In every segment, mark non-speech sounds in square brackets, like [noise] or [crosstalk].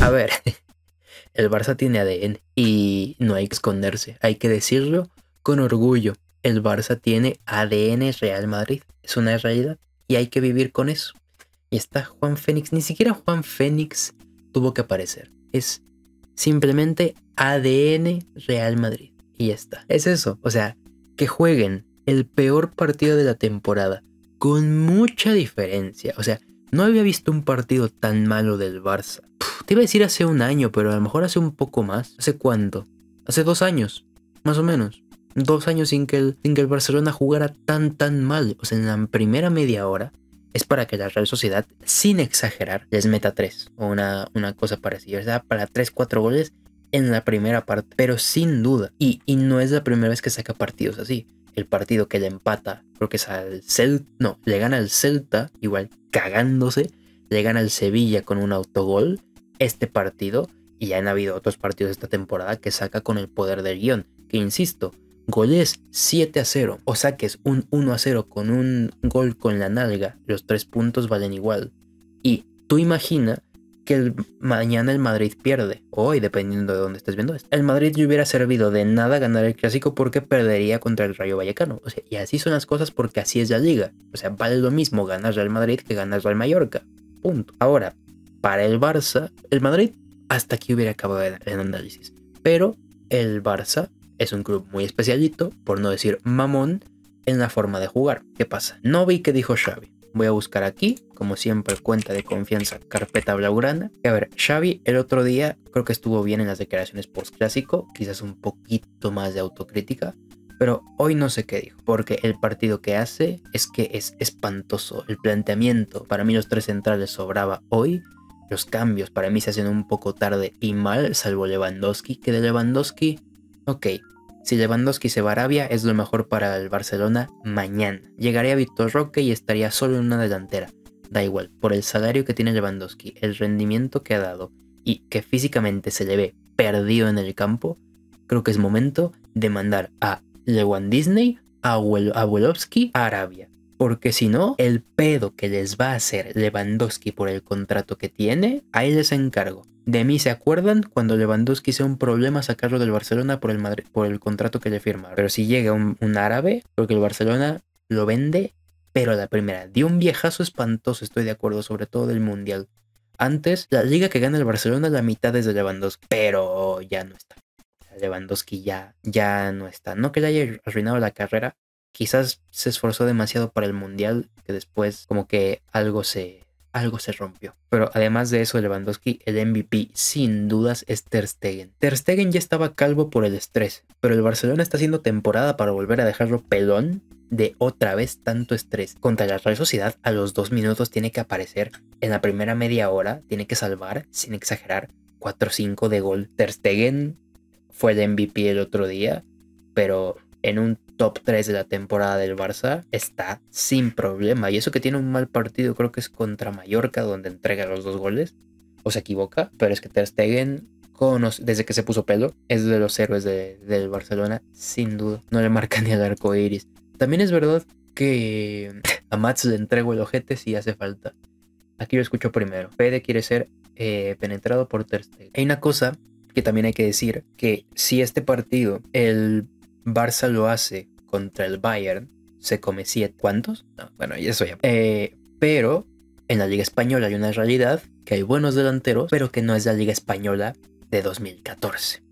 A ver, [laughs] el Barça tiene ADN y no hay que esconderse, hay que decirlo con orgullo. El Barça tiene ADN Real Madrid, es una realidad y hay que vivir con eso. Y está Juan Fénix, ni siquiera Juan Fénix tuvo que aparecer, es simplemente ADN Real Madrid y ya está. Es eso, o sea, que jueguen el peor partido de la temporada con mucha diferencia, o sea, no había visto un partido tan malo del Barça. te iba a decir hace un año, pero a lo mejor hace un poco más. ¿Hace cuánto? Hace dos años, más o menos. Dos años sin que el, sin que el Barcelona jugara tan tan mal. O sea, en la primera media hora es para que la Real Sociedad, sin exagerar, les meta tres. o una, una cosa parecida, o sea, para tres, cuatro goles en la primera parte, pero sin duda. y, no es la primera vez que saca partidos así el partido que le empata, creo que es al Celta, no, le gana al Celta, igual cagándose, le gana al Sevilla con un autogol este partido, y ya han habido otros partidos esta temporada que saca con el poder del guión, que insisto, goles 7 a 0 o saques un 1 a 0 con un gol con la nalga, los tres puntos valen igual. Y tú imagina que mañana el Madrid pierde, hoy dependiendo de dónde estés viendo esto. El Madrid le hubiera servido de nada ganar el clásico porque perdería contra el Rayo Vallecano. O sea, y así son las cosas porque así es la liga. O sea, vale lo mismo ganar el Madrid que ganar al Mallorca. Punto. Ahora, para el Barça, el Madrid hasta aquí hubiera acabado el análisis. Pero el Barça es un club muy especialito, por no decir mamón, en la forma de jugar. ¿Qué pasa? No vi que dijo Xavi. Voy a buscar aquí, como siempre, cuenta de confianza, carpeta blaugrana. Y a ver, Xavi el otro día creo que estuvo bien en las declaraciones postclásico, quizás un poquito más de autocrítica, pero hoy no sé qué dijo, porque el partido que hace es que es espantoso. El planteamiento, para mí los tres centrales sobraba hoy. Los cambios para mí se hacen un poco tarde y mal, salvo Lewandowski, que de Lewandowski, ok, si Lewandowski se va a Arabia es lo mejor para el Barcelona mañana. Llegaría Víctor Roque y estaría solo en una delantera. Da igual, por el salario que tiene Lewandowski, el rendimiento que ha dado y que físicamente se le ve perdido en el campo, creo que es momento de mandar a Lewandowski a Wolowski, a Arabia porque si no, el pedo que les va a hacer Lewandowski por el contrato que tiene, ahí les encargo. De mí se acuerdan cuando Lewandowski hizo un problema sacarlo del Barcelona por el, contrato que le firmaron. Pero si llega un, árabe, porque el Barcelona lo vende, pero la primera, dio un viejazo espantoso, estoy de acuerdo, sobre todo del Mundial. Antes, la liga que gana el Barcelona, la mitad es de Lewandowski, pero ya no está. Lewandowski ya, ya no está. No que le haya arruinado la carrera, quizás se esforzó demasiado para el mundial, que después como que algo se algo se rompió. Pero además de eso, Lewandowski, el MVP sin dudas es Ter Stegen. Ter Stegen ya estaba calvo por el estrés, pero el Barcelona está haciendo temporada para volver a dejarlo pelón de otra vez tanto estrés. Contra la Real Sociedad a los dos minutos tiene que aparecer en la primera media hora, tiene que salvar, sin exagerar, 4-5 de gol. Ter Stegen fue el MVP el otro día, pero en un top 3 de la temporada del Barça está sin problema. Y eso que tiene un mal partido, creo que es contra Mallorca, donde entrega los dos goles. O se equivoca, pero es que Ter Stegen, desde que se puso pelo, es de los héroes del Barcelona, sin duda. No le marca ni al arco iris. También es verdad que a Mats le entrego el ojete si hace falta. Aquí lo escucho primero. Fede quiere ser eh, penetrado por Ter Stegen. Hay una cosa que también hay que decir, que si este partido el Barça lo hace contra el Bayern, se come siete. ¿Cuántos? Bueno, y eso ya. Eh, pero en la Liga Española hay una realidad que hay buenos delanteros, pero que no es la Liga Española de 2014.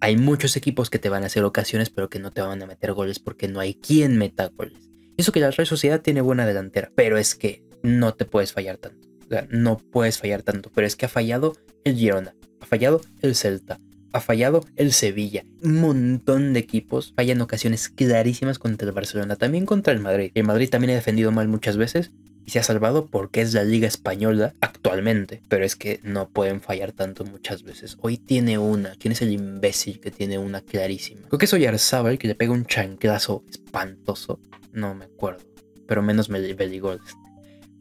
Hay muchos equipos que te van a hacer ocasiones, pero que no te van a meter goles porque no hay quien meta goles. Eso que la Real Sociedad tiene buena delantera, pero es que no te puedes fallar tanto. O sea, no puedes fallar tanto, pero es que ha fallado el Girona, ha fallado el Celta, ha fallado el Sevilla. Un montón de equipos fallan ocasiones clarísimas contra el Barcelona, también contra el Madrid. El Madrid también ha defendido mal muchas veces y se ha salvado porque es la liga española actualmente. Pero es que no pueden fallar tanto muchas veces. Hoy tiene una. ¿Quién es el imbécil que tiene una clarísima? Creo que es Oyarzábal que le pega un chanclazo espantoso. No me acuerdo. Pero menos Beligol. Este.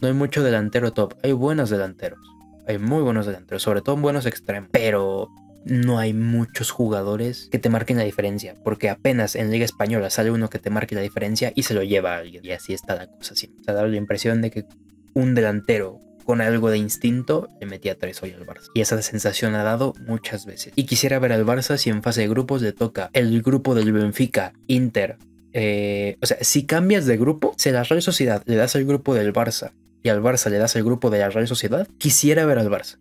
No hay mucho delantero top. Hay buenos delanteros. Hay muy buenos delanteros. Sobre todo buenos extremos. Pero no hay muchos jugadores que te marquen la diferencia, porque apenas en Liga Española sale uno que te marque la diferencia y se lo lleva a alguien. Y así está la cosa así O sea, da la impresión de que un delantero con algo de instinto le metía tres hoy al Barça. Y esa sensación ha dado muchas veces. Y quisiera ver al Barça si en fase de grupos le toca el grupo del Benfica, Inter. Eh, o sea, si cambias de grupo, se si la Real Sociedad le das el grupo del Barça y al Barça le das el grupo de la Real Sociedad, quisiera ver al Barça.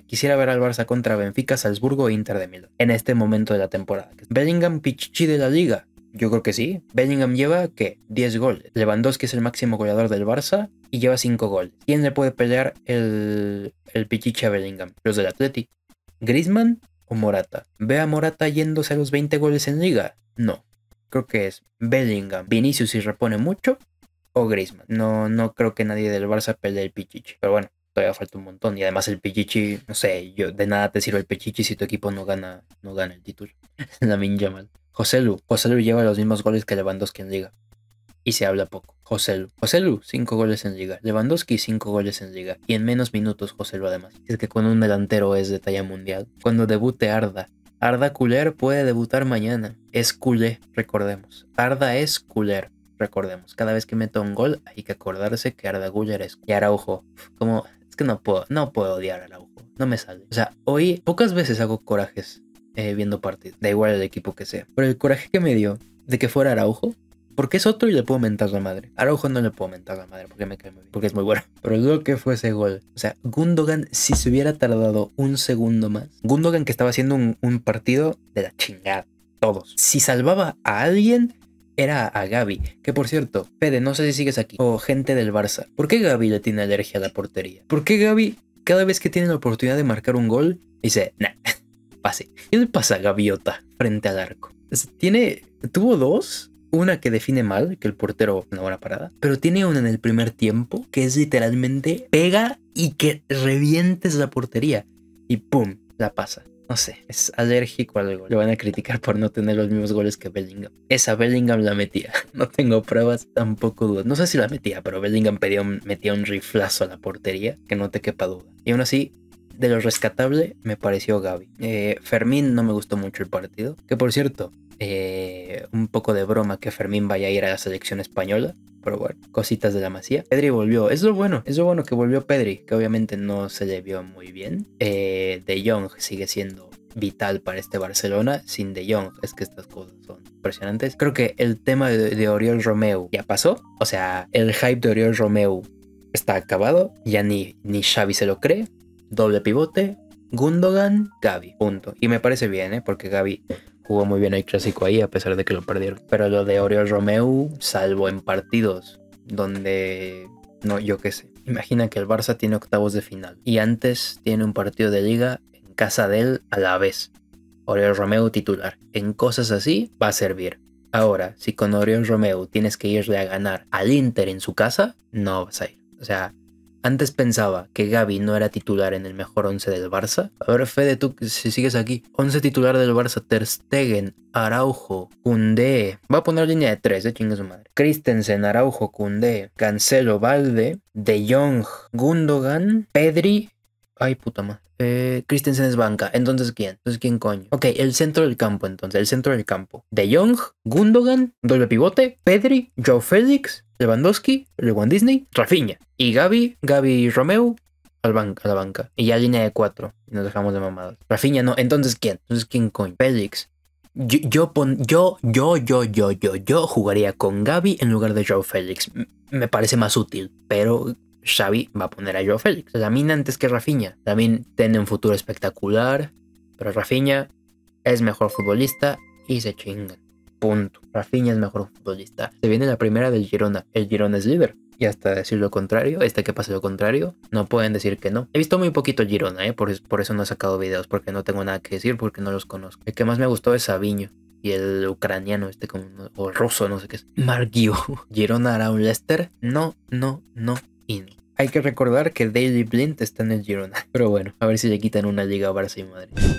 Quisiera ver al Barça contra Benfica, Salzburgo e Inter de Milán en este momento de la temporada. Bellingham Pichichi de la liga. Yo creo que sí. Bellingham lleva, ¿qué? 10 goles. Lewandowski es el máximo goleador del Barça y lleva 5 goles. ¿Quién le puede pelear el, Pichichi a Bellingham? Los del Atleti. ¿Grisman o Morata? ¿Ve a Morata yéndose a los 20 goles en liga? No. Creo que es Bellingham. Vinicius si repone mucho o Grisman? No, no creo que nadie del Barça pelee el Pichichi. Pero bueno, todavía falta un montón. Y además el Pichichi, no sé, yo, de nada te sirve el Pichichi si tu equipo no gana, no gana el título. [laughs] la mal. José Lu. José Lu lleva los mismos goles que Lewandowski en Liga. Y se habla poco. José Lu. José Lu, 5 goles en Liga. Lewandowski, cinco goles en Liga. Y en menos minutos, José Lu además. Es que con un delantero es de talla mundial, cuando debute Arda. Arda Culer puede debutar mañana. Es culé, recordemos. Arda es culer recordemos. Cada vez que meto un gol hay que acordarse que Arda guller es. Y Araujo, como es que no puedo, no puedo odiar a Araujo. No me sale. O sea, hoy pocas veces hago corajes eh, viendo partidos. Da igual el equipo que sea. Pero el coraje que me dio de que fuera Araujo. Porque es otro y le puedo mentar la madre. Araujo no le puedo mentar la madre porque me cae muy bien. Porque es muy bueno. [laughs] Pero lo que fue ese gol. O sea, Gundogan, si se hubiera tardado un segundo más. Gundogan que estaba haciendo un, un partido de la chingada. Todos. Si salvaba a alguien, era a Gaby, que por cierto, Fede, no sé si sigues aquí, o gente del Barça, ¿por qué Gaby le tiene alergia a la portería? ¿Por qué Gaby cada vez que tiene la oportunidad de marcar un gol dice, nah, [laughs] pase? ¿Y le pasa Gaviota frente al arco? Tiene, tuvo dos, una que define mal, que el portero una la parada, pero tiene una en el primer tiempo que es literalmente pega y que revientes la portería y pum, la pasa no sé, es alérgico al gol. Lo van a criticar por no tener los mismos goles que Bellingham. Esa Bellingham la metía. [laughs] No tengo pruebas, tampoco dudas. No sé si la metía, pero Bellingham metía un riflazo a la portería, que no te quepa duda. Y aún así, de lo rescatable me pareció Gaby. Eh, Fermín no me gustó mucho el partido. Que por cierto, eh, un poco de broma que Fermín vaya a ir a la selección española. Pero bueno, cositas de la masía. Pedri volvió, es lo bueno, es lo bueno que volvió Pedri, que obviamente no se le vio muy bien. Eh, de Jong sigue siendo vital para este Barcelona. Sin De Jong, es que estas cosas son impresionantes. Creo que el tema de, Oriol Romeu ya pasó. O sea, el hype de Oriol Romeu está acabado. Ya ni, ni Xavi se lo cree. Doble pivote. Gundogan, Gaby, punto. Y me parece bien, ¿eh? porque Gaby jugó muy bien el clásico ahí, a pesar de que lo perdieron. Pero lo de Oriol Romeu, salvo en partidos donde, no, yo qué sé. Imagina que el Barça tiene octavos de final y antes tiene un partido de liga en casa de él a la vez. Oriol Romeu titular. En cosas así va a servir. Ahora, si con Oriol Romeu tienes que irle a ganar al Inter en su casa, no vas a ir. O sea, antes pensaba que Gaby no era titular en el mejor 11 del Barça. A ver, Fede, tú si sigues aquí. 11 titular del Barça, Ter Stegen, Araujo, Kunde, Va a poner línea de 3, de eh, chinga su madre. Christensen, Araujo, Kunde, Cancelo, Valde, De Jong, Gundogan, Pedri. Ay, puta madre. Eh, Christensen es banca. Entonces, ¿quién? Entonces, ¿quién coño? Ok, el centro del campo, entonces. El centro del campo. De Jong, Gundogan, doble pivote, Pedri, Joe Félix, Lewandowski, Lewan Disney, Rafinha. Y Gaby, Gaby Romeo, al banca, a la banca. Y ya línea de cuatro. Y nos dejamos de mamadas. Rafinha no. Entonces, ¿quién? Entonces, ¿quién coño? Félix. Yo, yo, yo, yo, yo, yo, yo, jugaría con Gaby en lugar de Joe Félix. me parece más útil, pero Xavi va a poner a Joe Félix. mina antes que Rafinha. También tiene un futuro espectacular, pero Rafinha es mejor futbolista y se chingan punto. Rafinha es mejor futbolista. Se viene la primera del Girona. El Girona es líder. Y hasta decir lo contrario, Este que pasa lo contrario, no pueden decir que no. He visto muy poquito Girona, ¿eh? por, eso no he sacado videos, porque no tengo nada que decir, porque no los conozco. El que más me gustó es Sabiño y el ucraniano, este como, o ruso, no sé qué es. Margio. [laughs] ¿Girona hará un Leicester? No, no, no Hay que recordar que Daily Blind está en el Girona. Pero bueno, a ver si le quitan una liga a Barça y Madrid.